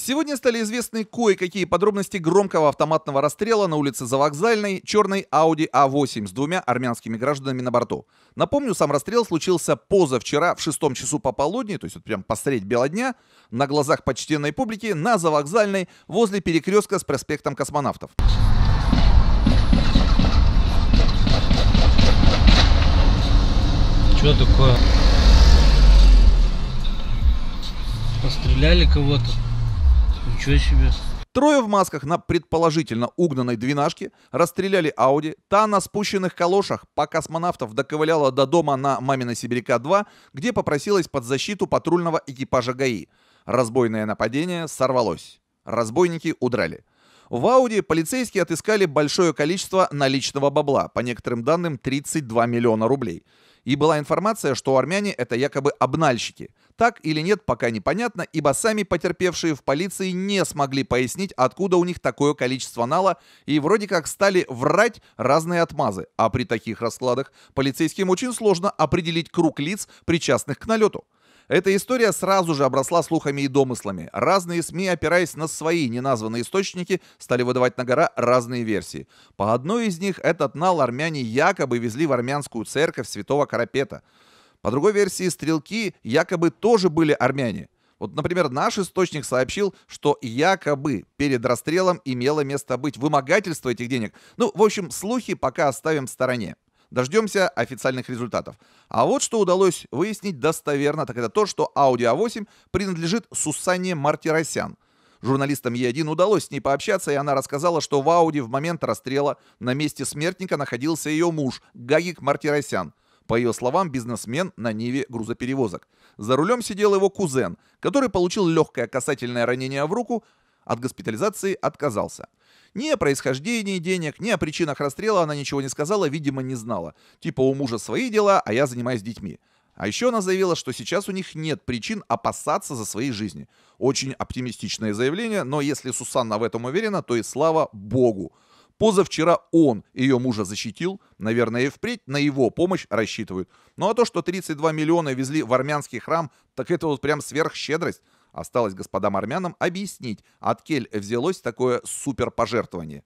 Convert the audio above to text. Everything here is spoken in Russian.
Сегодня стали известны кое-какие подробности громкого автоматного расстрела на улице Завокзальной черной Audi A8 а с двумя армянскими гражданами на борту. Напомню, сам расстрел случился позавчера в шестом часу пополудни, то есть вот прям посредь бела дня, на глазах почтенной публики на Завокзальной возле перекрестка с проспектом космонавтов. Что такое? Постреляли кого-то? Ничего себе. Трое в масках на предположительно угнанной двенашке расстреляли Ауди, та на спущенных калошах по космонавтов доковыляла до дома на Мамина Сибиряка-2, где попросилась под защиту патрульного экипажа ГАИ. Разбойное нападение сорвалось. Разбойники удрали. В Ауди полицейские отыскали большое количество наличного бабла, по некоторым данным 32 миллиона рублей. И была информация, что армяне это якобы обнальщики. Так или нет, пока непонятно, ибо сами потерпевшие в полиции не смогли пояснить, откуда у них такое количество нала, и вроде как стали врать разные отмазы. А при таких раскладах полицейским очень сложно определить круг лиц, причастных к налету. Эта история сразу же обросла слухами и домыслами. Разные СМИ, опираясь на свои неназванные источники, стали выдавать на гора разные версии. По одной из них этот нал армяне якобы везли в армянскую церковь святого Карапета. По другой версии, стрелки якобы тоже были армяне. Вот, например, наш источник сообщил, что якобы перед расстрелом имело место быть вымогательство этих денег. Ну, в общем, слухи пока оставим в стороне. Дождемся официальных результатов. А вот что удалось выяснить достоверно, так это то, что Audi A8 а принадлежит Сусане Мартиросян. Журналистам Е1 удалось с ней пообщаться, и она рассказала, что в Ауди в момент расстрела на месте смертника находился ее муж Гагик Мартиросян. По ее словам, бизнесмен на Ниве грузоперевозок. За рулем сидел его кузен, который получил легкое касательное ранение в руку, от госпитализации отказался. Ни о происхождении денег, ни о причинах расстрела она ничего не сказала, видимо, не знала. Типа у мужа свои дела, а я занимаюсь детьми. А еще она заявила, что сейчас у них нет причин опасаться за свои жизни. Очень оптимистичное заявление, но если Сусанна в этом уверена, то и слава богу. Позавчера он ее мужа защитил, наверное, и впредь на его помощь рассчитывают. Ну а то, что 32 миллиона везли в армянский храм, так это вот прям сверхщедрость. Осталось господам армянам объяснить, от кель взялось такое суперпожертвование.